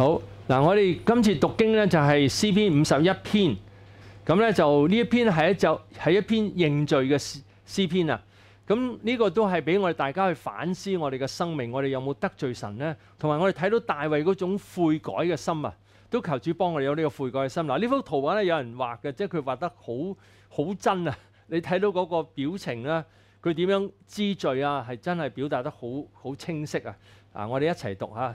好嗱，我哋今次讀經咧就係 C 篇五十一篇，咁咧就呢一篇係一就係一篇认罪嘅詩篇啊。咁呢個都係俾我哋大家去反思我哋嘅生命，我哋有冇得罪神咧？同埋我哋睇到大衛嗰種悔改嘅心啊，都求主幫我哋有呢個悔改嘅心。嗱，呢幅圖畫咧有人畫嘅，即係佢畫得好好真啊！你睇到嗰個表情咧，佢點樣知罪啊？係真係表達得好好清晰啊！嗱，我哋一齊讀下。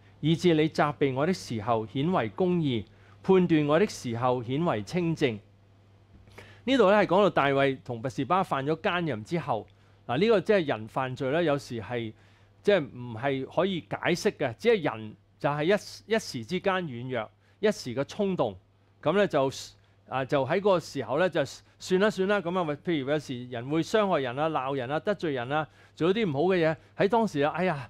以致你責备我的時候顯為公義，判斷我的時候顯為清正。呢度咧係講到大衛同拔士巴犯咗奸淫之後，嗱呢個即係人犯罪咧，有時係即係唔係可以解釋嘅，只係人就係一一時之間軟弱，一時嘅衝動，咁咧就啊就喺个個時候咧就算啦算啦咁啊，譬如有時人會傷害人啊、鬧人啊、得罪人啊，做咗啲唔好嘅嘢喺當時啊，哎呀！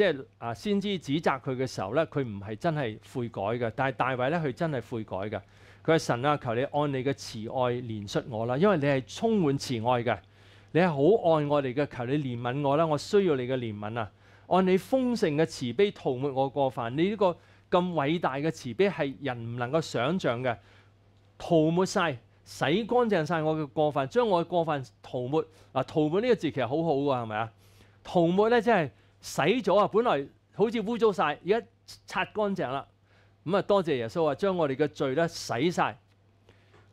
即係啊，先知指責佢嘅時候咧，佢唔係真係悔改嘅。但係大衛咧，佢真係悔改嘅。佢話：神啊，求你按你嘅慈愛憐恤我啦，因為你係充滿慈愛嘅，你係好愛我哋嘅。求你憐憫我啦，我需要你嘅憐憫啊。按你豐盛嘅慈悲塗抹我過犯，你呢個咁偉大嘅慈悲係人唔能夠想像嘅，塗抹晒，洗乾淨晒我嘅過犯，將我嘅過犯塗抹。啊！塗抹呢個字其實好好㗎，係咪啊？塗抹咧真係～洗咗啊！本來好似污糟晒，而家擦乾淨啦。咁啊，多謝耶穌啊，將我哋嘅罪咧洗晒。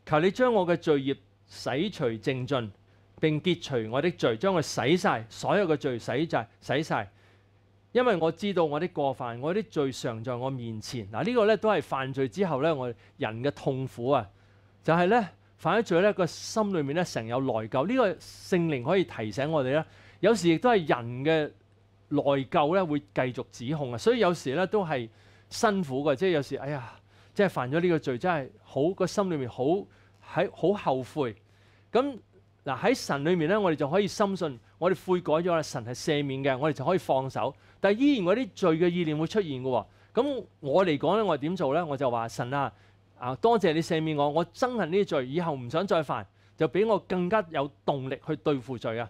求你將我嘅罪孽洗除淨尽，並結除我的罪，將佢洗晒，所有嘅罪洗晒，洗晒。因為我知道我的過犯，我啲罪常在我面前。嗱，呢個咧都係犯罪之後咧，我人嘅痛苦啊，就係咧犯咗罪咧，個心裏面咧成有內疚。呢個聖靈可以提醒我哋咧，有時亦都係人嘅。內疚咧會繼續指控啊，所以有時咧都係辛苦嘅，即係有時哎呀，即係犯咗呢個罪，真係好個心裏面好喺好後悔。咁嗱喺神裏面咧，我哋就可以深信，我哋悔改咗啦，神係赦免嘅，我哋就可以放手。但係依然嗰啲罪嘅意念會出現嘅喎。咁我嚟講咧，我點做咧？我就話神啊啊，多謝你赦免我，我憎恨呢啲罪，以後唔想再犯，就俾我更加有動力去對付罪啊！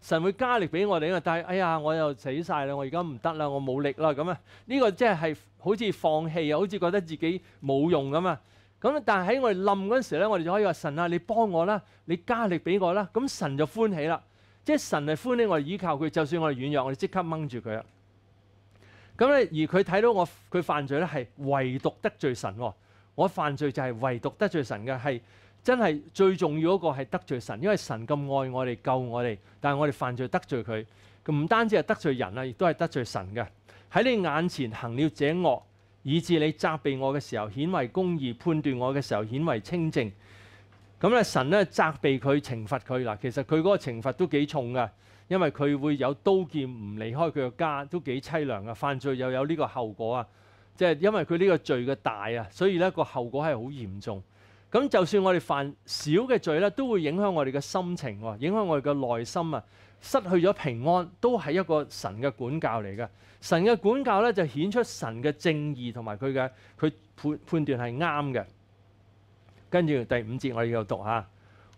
神會加力俾我哋啊！但係，哎呀，我又死晒啦！我而家唔得啦，我冇力啦咁啊！呢個即係好似放棄啊，好似覺得自己冇用咁啊！咁但係喺我哋冧嗰陣時咧，我哋就可以話神啊，你幫我啦，你加力俾我啦！咁神就歡喜啦。即係神係歡喜我哋依靠佢，就算我哋軟弱，我哋即刻掹住佢啊！咁咧，而佢睇到我佢犯罪咧，係唯獨得罪神喎。我犯罪就係唯獨得罪神嘅係。真係最重要嗰個係得罪神，因為神咁愛我哋救我哋，但係我哋犯罪得罪佢，唔單止係得罪人啦，亦都係得罪神嘅。喺你眼前行了這惡，以致你責備我嘅時候顯為公義，判斷我嘅時候顯為清正。咁咧，神咧責備佢懲罰佢嗱，其實佢嗰個懲罰都幾重噶，因為佢會有刀劍唔離開佢嘅家，都幾淒涼啊！犯罪又有呢個後果啊，即係因為佢呢個罪嘅大啊，所以咧個後果係好嚴重。咁就算我哋犯少嘅罪咧，都會影響我哋嘅心情，影響我哋嘅內心啊，失去咗平安都係一個神嘅管教嚟嘅。神嘅管教咧就顯出神嘅正義同埋佢嘅佢判判斷係啱嘅。跟住第五節我哋又讀下：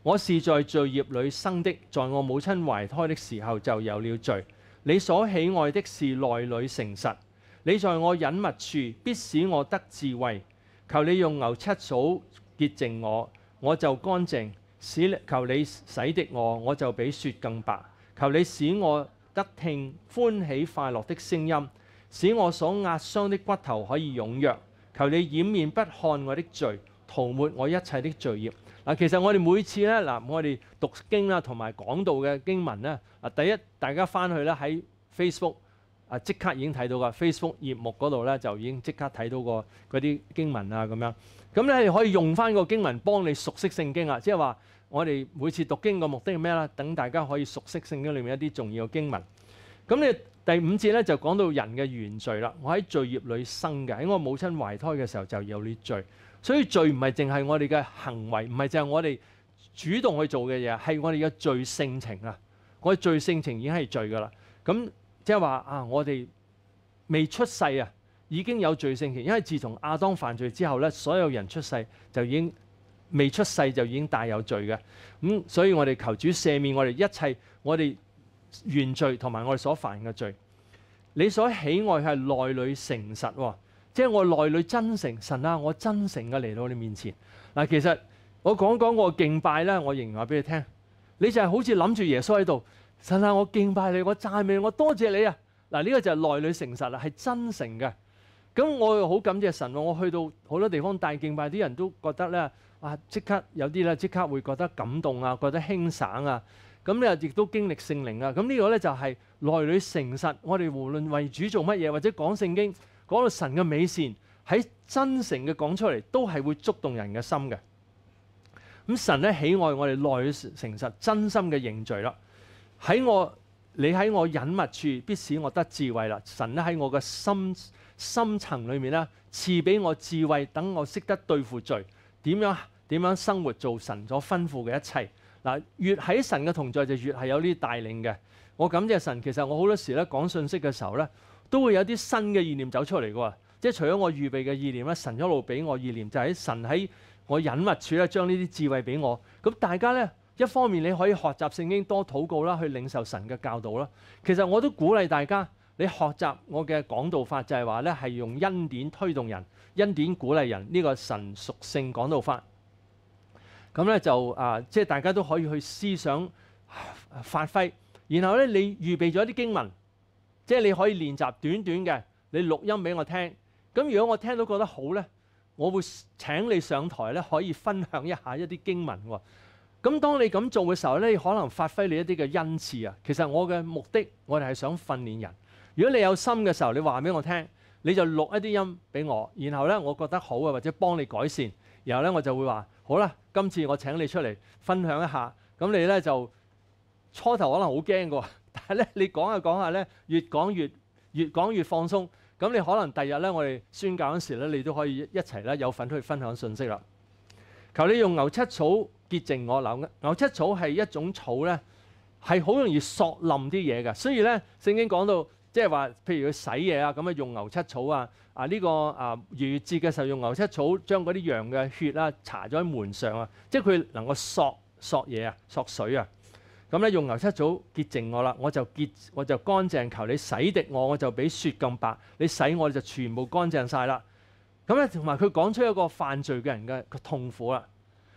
我是在罪孽裏生的，在我母親懷胎的時候就有了罪。你所喜愛的是內裏誠實，你在我隱密處必使我得智慧。求你用牛七組。洁净我，我就干净；使求你洗涤我，我就比雪更白。求你使我得听欢喜快乐的声音，使我所压伤的骨头可以踊跃。求你掩面不看我的罪，涂抹我一切的罪孽。嗱，其实我哋每次咧，嗱我哋读经啦，同埋讲道嘅经文咧，啊第一大家翻去咧喺 Facebook 啊，即刻已经睇到噶，Facebook 页目嗰度咧就已经即刻睇到個嗰啲经文啊，咁样。咁咧可以用翻個經文幫你熟悉聖經啊！即係話我哋每次讀經個目的係咩咧？等大家可以熟悉聖經裏面一啲重要嘅經文。咁你第五節咧就講到人嘅原罪啦。我喺罪業裏生嘅，喺我母親懷胎嘅時候就有呢罪。所以罪唔係淨係我哋嘅行為，唔係就係我哋主動去做嘅嘢，係我哋嘅罪性情啊！我嘅罪性情已經係罪噶啦。咁即係話啊，我哋未出世啊。已經有罪性嘅，因為自從亞當犯罪之後咧，所有人出世就已經未出世就已經帶有罪嘅。咁所以，我哋求主赦免我哋一切我哋原罪同埋我哋所犯嘅罪。你所喜愛係內裏誠實，即係我內裏真誠。神啊，我真誠嘅嚟到你面前。嗱，其實我講講我敬拜咧，我仍然話俾你聽，你就係好似諗住耶穌喺度。神啊，我敬拜你，我讚美，我多謝你啊。嗱，呢個就係內裏誠實啦，係真誠嘅。咁我又好感謝神，我去到好多地方大敬拜，啲人都覺得咧，哇！即刻有啲咧，即刻會覺得感動啊，覺得輕省啊。咁咧亦都經歷聖靈啊。咁呢個咧就係內裏誠實。我哋無論為主做乜嘢，或者講聖經，講到神嘅美善，喺真誠嘅講出嚟，都係會觸動人嘅心嘅。咁神咧喜愛我哋內裏誠實、真心嘅認罪啦。喺我。你喺我隱密處，必使我得智慧啦！神咧喺我嘅心深層裏面咧，賜俾我智慧，等我識得對付罪，點樣點樣生活做神所吩咐嘅一切。嗱，越喺神嘅同在就越係有呢啲帶領嘅。我感謝神，其實我好多時咧講信息嘅時候咧，都會有啲新嘅意念走出嚟嘅即係除咗我預備嘅意念咧，神一路俾我意念，就喺神喺我隱密處咧，將呢啲智慧俾我。咁大家咧。一方面你可以學習聖經，多禱告啦，去領受神嘅教導啦。其實我都鼓勵大家，你學習我嘅講道法，就係話咧，係用恩典推動人，恩典鼓勵人呢個神屬性講道法。咁咧就啊，即係大家都可以去思想發揮。然後咧，你預備咗一啲經文，即係你可以練習短短嘅，你錄音俾我聽。咁如果我聽到覺得好咧，我會請你上台咧，可以分享一下一啲經文喎。咁當你咁做嘅時候咧，你可能發揮你一啲嘅恩賜啊。其實我嘅目的，我哋係想訓練人。如果你有心嘅時候，你話俾我聽，你就錄一啲音俾我，然後咧我覺得好啊，或者幫你改善，然後咧我就會話好啦。今次我請你出嚟分享一下。咁你咧就初頭可能好驚嘅，但係咧你講下講下咧，越講越越講越放鬆。咁你可能第日咧，我哋宣教嗰時咧，你都可以一齊咧有份去分享信息啦。求你用牛七草。洁净我谂牛七草系一种草咧，系好容易索冧啲嘢嘅。所以咧圣经讲到即系话，譬如佢洗嘢啊，咁啊用牛七草啊啊呢个啊逾节嘅时候用牛七草将嗰啲羊嘅血啦搽咗喺门上啊，即系佢能够索索嘢啊，索水啊，咁咧用牛七草洁净我啦，我就洁我就干净，求你洗涤我，我就比雪咁白，你洗我就全部干净晒啦。咁咧同埋佢讲出一个犯罪嘅人嘅痛苦啦。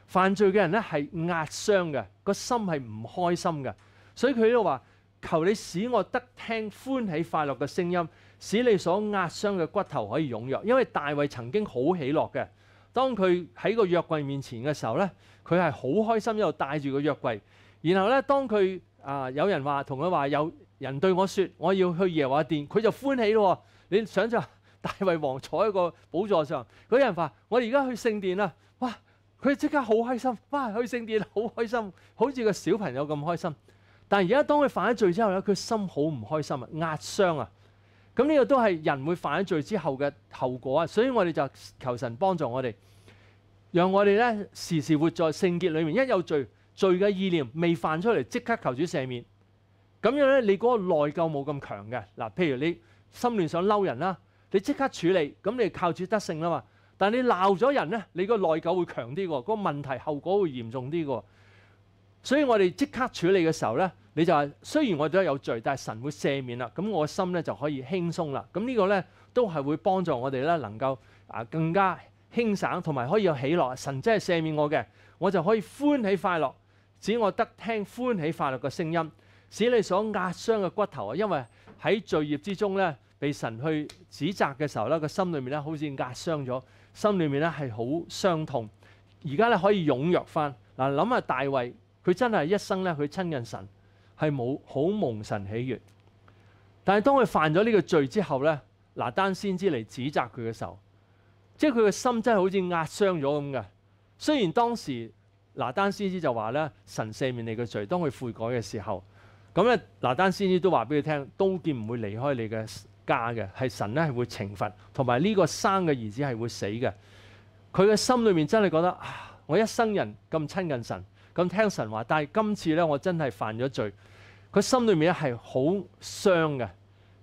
犯罪嘅人咧係壓傷嘅，個心係唔開心嘅，所以佢度話：求你使我得聽歡喜快樂嘅聲音，使你所壓傷嘅骨頭可以踊跃。因為大衛曾經好喜樂嘅，當佢喺個約櫃面前嘅時候咧，佢係好開心一度帶住個約櫃。然後咧，當佢啊有人話同佢話有人對我说我要去耶和華殿，佢就歡喜咯。你想象大衛王坐喺個寶座上，嗰人話：我而家去聖殿啦。佢即刻好开心，哇！去心啲，好开心，好似个小朋友咁开心。但系而家当佢犯咗罪之后咧，佢心好唔开心啊，压伤啊。咁呢个都系人会犯咗罪之后嘅后果啊。所以我哋就求神帮助我哋，让我哋咧时时活在圣洁里面。一有罪，罪嘅意念未犯出嚟，即刻求主赦免。咁样咧，你嗰个内疚冇咁强嘅。嗱，譬如你心乱想嬲人啦，你即刻处理，咁你靠主得胜啦嘛。但你鬧咗人咧，你個內疚會強啲喎，嗰個問題後果會嚴重啲喎。所以我哋即刻處理嘅時候咧，你就話：雖然我哋有罪，但係神會赦免啦。咁我心咧就可以輕鬆啦。咁呢個咧都係會幫助我哋咧，能夠啊更加輕省，同埋可以有喜樂。神真係赦免我嘅，我就可以歡喜快樂，使我得聽歡喜快樂嘅聲音。使你所壓傷嘅骨頭啊，因為喺罪孽之中咧，被神去指責嘅時候咧，個心裏面咧好似壓傷咗。心裏面咧係好傷痛，而家咧可以踊躍翻嗱，諗下大衛，佢真係一生咧佢親近神，係冇好蒙神喜悦。但係當佢犯咗呢個罪之後咧，拿丹先知嚟指責佢嘅時候，即係佢嘅心真係好似壓傷咗咁嘅。雖然當時拿丹先知就話咧，神赦免你嘅罪，當佢悔改嘅時候，咁咧拿丹先知都話俾佢聽，刀剑唔會離開你嘅。加嘅系神咧，系会惩罚，同埋呢个生嘅儿子系会死嘅。佢嘅心里面真系觉得啊，我一生人咁亲近神，咁听神话，但系今次咧，我真系犯咗罪。佢心里面系好伤嘅。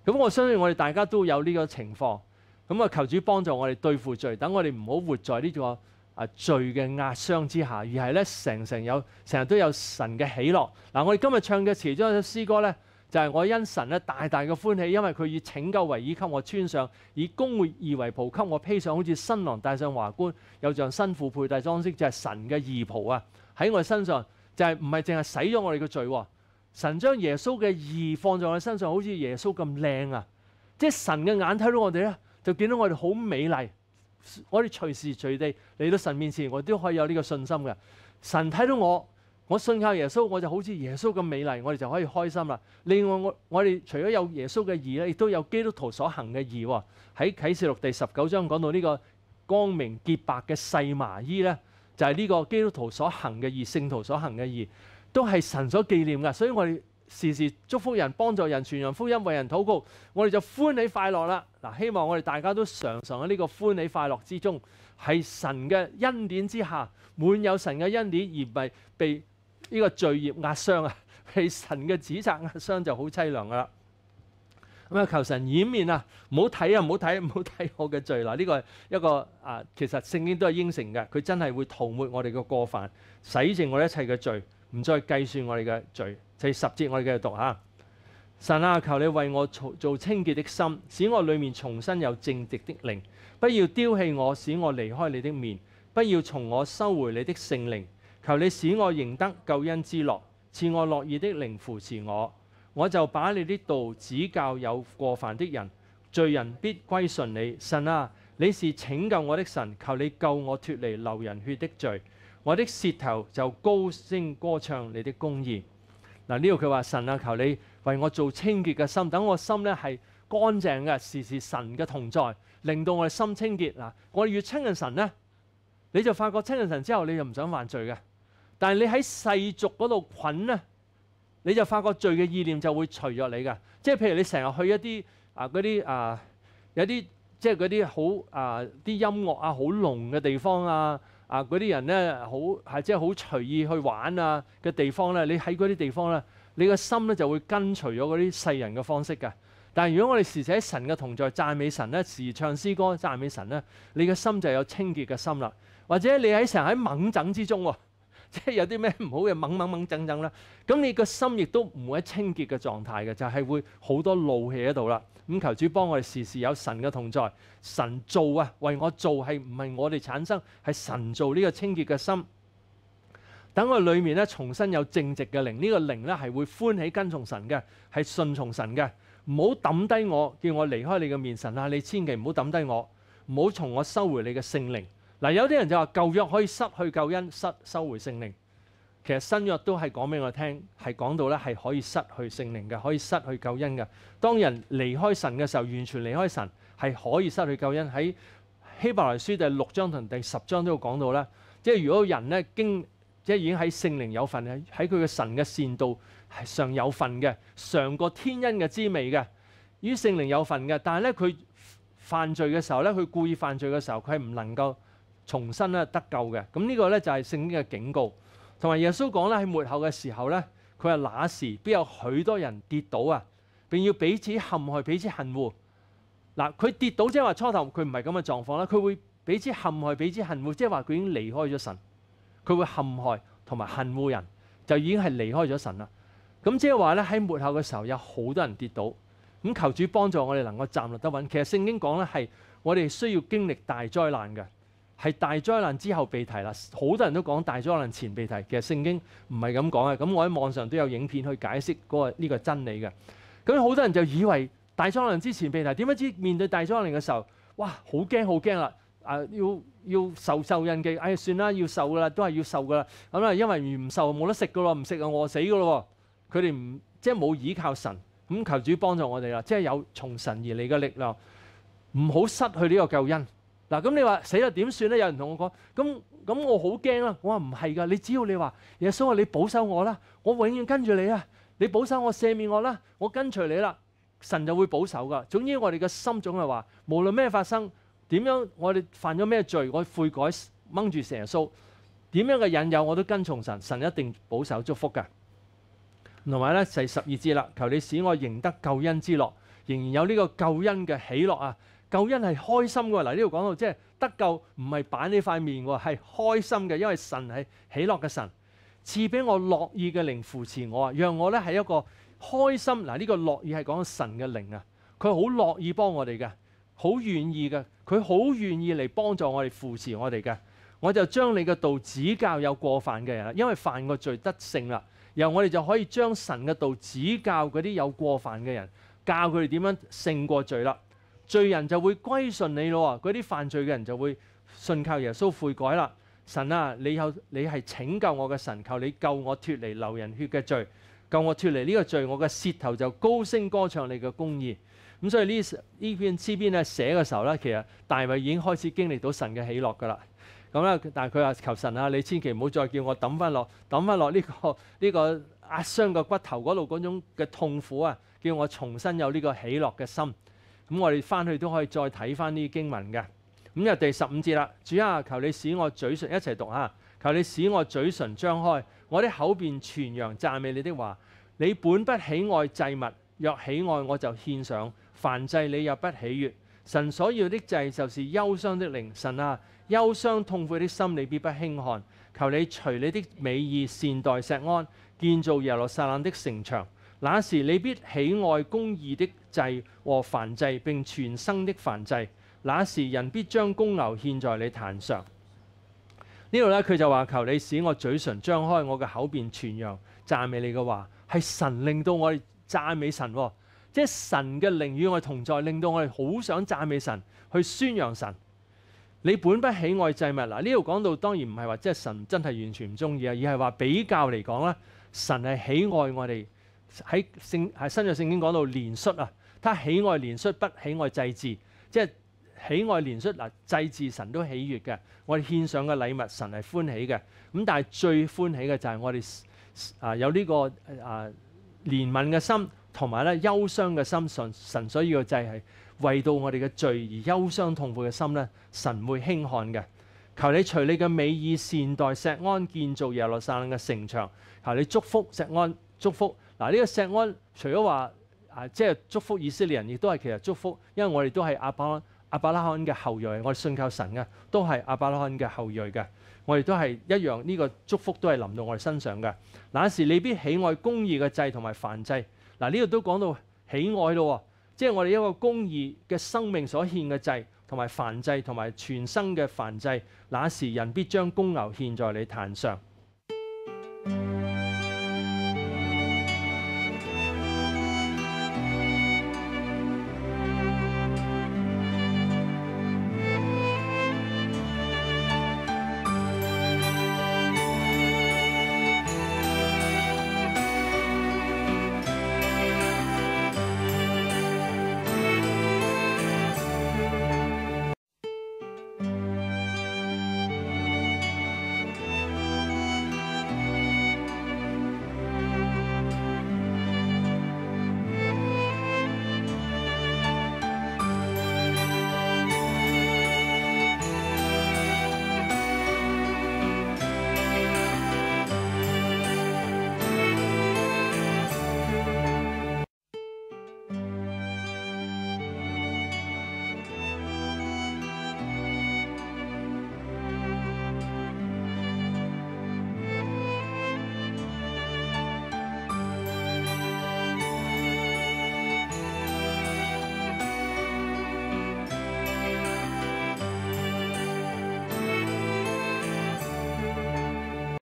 咁我相信我哋大家都有呢个情况。咁啊，求主帮助我哋对付罪，等我哋唔好活在呢个啊罪嘅压伤之下，而系咧成成有成日都有神嘅喜乐。嗱，我哋今日唱嘅其中一首诗歌咧。就係我因神咧大大嘅歡喜，因為佢以拯救為衣給我穿上，以公義為袍給我披上，好似新郎戴上華冠，又像新婦佩戴裝飾，就係神嘅義袍啊！喺我哋身上，就係唔係淨係洗咗我哋嘅罪喎？神將耶穌嘅義放在我身上，好似耶穌咁靚啊！即係神嘅眼睇到我哋咧，就見到我哋好美麗。我哋隨時隨地嚟到神面前，我都可以有呢個信心嘅。神睇到我。我信靠耶穌，我就好似耶穌咁美麗，我哋就可以開心啦。另外，我我哋除咗有耶穌嘅義咧，亦都有基督徒所行嘅義喎。喺啟示錄第十九章講到呢個光明潔白嘅細麻衣咧，就係呢個基督徒所行嘅義，聖徒所行嘅義，都係神所紀念嘅。所以我哋時時祝福人、幫助人、傳揚福音、為人禱告，我哋就歡喜快樂啦。嗱，希望我哋大家都常常喺呢個歡喜快樂之中，係神嘅恩典之下滿有神嘅恩典，而唔係被。呢個罪業壓傷啊，被神嘅指責壓傷就好凄涼噶啦。咁啊，求神掩面啊，唔好睇啊，唔好睇，唔好睇我嘅罪啦。呢個一個啊，其實聖經都係應承嘅，佢真係會塗抹我哋嘅過犯，洗淨我一切嘅罪，唔再計算我哋嘅罪。就十節，我哋繼續讀嚇。神啊，求你為我做做清潔的心，使我裏面重新有正直的靈，不要丟棄我，使我離開你的面，不要從我收回你的聖靈。求你使我赢得救恩之乐，赐我乐意的灵扶持我，我就把你的道指教有过犯的人，罪人必归顺你。神啊，你是拯救我的神，求你救我脱离流人血的罪。我的舌头就高声歌唱你的公义。嗱呢度佢话神啊，求你为我做清洁嘅心，等我心咧系干净嘅，时时神嘅同在，令到我哋心清洁。嗱我哋越亲近神咧，你就发觉亲近神之后，你就唔想犯罪嘅。但系你喺世俗嗰度捆咧，你就發覺罪嘅意念就會除咗你㗎。即係譬如你成日去一啲啊嗰啲啊有啲即係嗰啲好啊啲音樂啊好濃嘅地方啊啊嗰啲人咧好系即係好隨意去玩啊嘅地方咧，你喺嗰啲地方咧，你個心咧就會跟隨咗嗰啲世人嘅方式㗎。但係如果我哋時時喺神嘅同在讚美神咧，時唱詩歌讚美神咧，你嘅心就有清潔嘅心啦。或者你喺成日喺猛整之中喎。即係有啲咩唔好嘅掹掹掹掙掙啦，咁你個心亦都唔會喺清潔嘅狀態嘅，就係會好多怒氣喺度啦。咁求主幫我哋時時有神嘅同在，神做啊，為我做係唔係我哋產生，係神做呢個清潔嘅心。等我裏面咧重新有正直嘅靈，呢個靈咧係會歡喜跟從神嘅，係順從神嘅。唔好抌低我，叫我離開你嘅面，神啊，你千祈唔好抌低我，唔好從我收回你嘅聖靈。嗱，有啲人就話舊約可以失去救恩、失收回聖靈，其實新約都係講俾我聽，係講到咧係可以失去聖靈嘅，可以失去救恩嘅。當人離開神嘅時候，完全離開神係可以失去救恩。喺希伯來書第六章同第十章都有講到啦。即係如果人咧經即係已經喺聖靈有份嘅，喺佢嘅神嘅線度係上有份嘅，上過天恩嘅滋味嘅，於聖靈有份嘅。但係咧佢犯罪嘅時候咧，佢故意犯罪嘅時候，佢係唔能夠。重新咧得救嘅咁呢個咧就係聖經嘅警告，同埋耶穌講咧喺末後嘅時候咧，佢話那時必有許多人跌倒啊，並要彼此陷害，彼此恨惡嗱。佢跌倒即係話初頭佢唔係咁嘅狀況啦，佢會彼此陷害，彼此恨惡，即係話佢已經離開咗神，佢會陷害同埋恨惡人，就已經係離開咗神啦。咁即係話咧喺末後嘅時候有好多人跌倒，咁求主幫助我哋能夠站立得穩。其實聖經講咧係我哋需要經歷大災難嘅。係大災難之後被提啦，好多人都講大災難前被提，其實聖經唔係咁講嘅。咁我喺網上都有影片去解釋嗰個呢個真理嘅。咁好多人就以為大災難之前被提，點不知面對大災難嘅時候，哇，好驚好驚啦！啊，要要受受印記，哎，算啦，要受噶啦，都係要受噶啦。咁啊，因為唔受冇得食噶咯，唔食啊餓死噶咯。佢哋唔即係冇依靠神，咁求主幫助我哋啦，即係有從神而嚟嘅力量，唔好失去呢個救恩。嗱，咁你話死啦點算咧？有人同我講，咁咁我好驚啦。我話唔係噶，你只要你話耶穌話你保守我啦，我永遠跟住你啊。你保守我赦免我啦，我跟隨你啦，神就會保守噶。總之我哋嘅心總係話，無論咩發生，點樣我哋犯咗咩罪，我悔改掹住耶穌，點樣嘅引誘我都跟從神，神一定保守祝福噶。同埋咧就係十二節啦，求你使我認得救恩之樂，仍然有呢個救恩嘅喜樂啊！救恩係開心㗎，嗱呢度講到即係得救唔係板呢塊面喎，係開心嘅，因為神係喜樂嘅神，賜俾我樂意嘅靈扶持我啊，讓我咧係一個開心嗱。呢個樂意係講神嘅靈啊，佢好樂意幫我哋嘅，好願意嘅，佢好願意嚟幫助我哋扶持我哋嘅。我就將你嘅道指教有過犯嘅人，因為犯過罪得胜啦，然後我哋就可以將神嘅道指教嗰啲有過犯嘅人，教佢哋點樣勝過罪啦。罪人就會歸顺你咯嗰啲犯罪嘅人就會信靠耶穌悔改啦。神啊，你有你係拯救我嘅神，求你救我脱離流人血嘅罪，救我脱離呢個罪，我嘅舌頭就高聲歌唱你嘅公義。咁所以呢呢篇詩篇咧寫嘅時候咧，其實大衛已經開始經歷到神嘅喜樂噶啦。咁咧，但係佢話求神啊，你千祈唔好再叫我抌翻落抌翻落呢個 呢个壓傷个骨頭嗰度嗰種嘅痛苦啊，叫我重新有呢個喜樂嘅心。咁我哋翻去都可以再睇翻呢啲經文嘅。咁又第十五節啦，主啊，求你使我嘴唇一齊讀下，求你使我嘴唇張開，我的口便全揚讚美你的話。你本不喜愛祭物，若喜愛我就獻上。凡祭你又不喜悅。神所要的祭就是憂傷的靈。神啊，憂傷痛苦的心你必不輕看。求你隨你的美意善待石安，建造耶路撒冷的城牆。那時你必喜愛公義的。制和燔祭，并全生的燔祭，那时人必将公牛献在你坛上。呢度咧佢就话：求你使我嘴唇张开，我嘅口便传扬赞美你嘅话。系神令到我哋赞美神，即系神嘅灵与我同在，令到我哋好想赞美神，去宣扬神。你本不喜爱祭物，嗱呢度讲到当然唔系话即系神真系完全唔中意啊，而系话比较嚟讲咧，神系喜爱我哋喺圣系新约圣经讲到连率啊。他喜愛怜恤，不喜愛祭祀。即係喜愛怜恤嗱，祭祀神都喜悦嘅。我哋獻上嘅禮物，神係歡喜嘅。咁但係最歡喜嘅就係我哋啊有呢個啊怜悯嘅心，同埋咧憂傷嘅心。神神所要嘅祭係為到我哋嘅罪而憂傷痛苦嘅心咧，神會轻看嘅。求你隨你嘅美意善待石安，建造耶路撒冷嘅城墙，求你祝福石安，祝福嗱呢個石安，除咗話。啊！即系祝福以色列人，亦都系其實祝福，因為我哋都係阿伯阿伯拉罕嘅後裔，我哋信靠神嘅，都係阿伯拉罕嘅後裔嘅，我哋都係一樣呢個祝福都係臨到我哋身上嘅。那時你必喜愛公義嘅祭同埋燔祭。嗱呢度都講到喜愛咯，即係我哋一個公義嘅生命所獻嘅祭同埋燔祭同埋全新嘅燔祭。那時人必將公牛獻在你壇上。